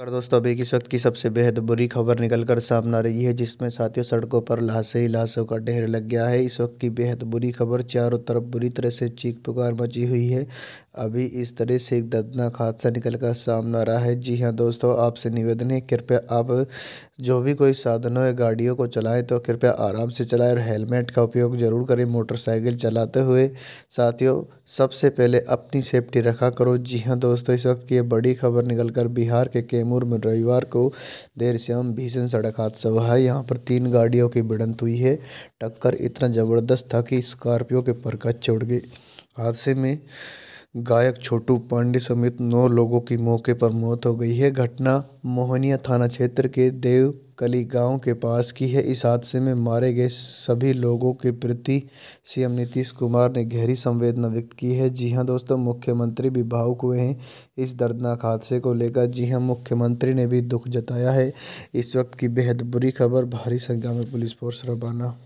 कर दोस्तों अभी किस वक्त की सबसे बेहद बुरी खबर निकल कर सामने आ रही है जिसमें साथियों सड़कों पर लाशे ही लाशों का ढेर लग गया है इस वक्त की बेहद बुरी खबर चारों तरफ बुरी तरह से चीख पुकार मची हुई है अभी इस तरह से एक दर्दनाक हादसा निकल कर सामने आ रहा है जी हाँ दोस्तों आपसे निवेदन है कृपया आप जो भी कोई साधन हो गाड़ियों को चलाएं तो कृपया आराम से चलाएं और हेलमेट का उपयोग ज़रूर करें मोटरसाइकिल चलाते हुए साथियों सबसे पहले अपनी सेफ्टी रखा करो जी हाँ दोस्तों इस वक्त की ये बड़ी खबर निकल कर बिहार के कैमूर में रविवार को देर शाम भीषण सड़क हादसा हुआ है यहाँ पर तीन गाड़ियों की भिड़ंत हुई है टक्कर इतना ज़बरदस्त था कि स्कॉर्पियो के परकच्चे चढ़ गए हादसे में गायक छोटू पांडे समेत नौ लोगों की मौके पर मौत हो गई है घटना मोहनिया थाना क्षेत्र के देवकली गांव के पास की है इस हादसे में मारे गए सभी लोगों के प्रति सीएम नीतीश कुमार ने गहरी संवेदना व्यक्त की है जी हां दोस्तों मुख्यमंत्री भी भावुक हुए हैं इस दर्दनाक हादसे को लेकर जी हां मुख्यमंत्री ने भी दुख जताया है इस वक्त की बेहद बुरी खबर भारी संख्या में पुलिस फोर्स रवाना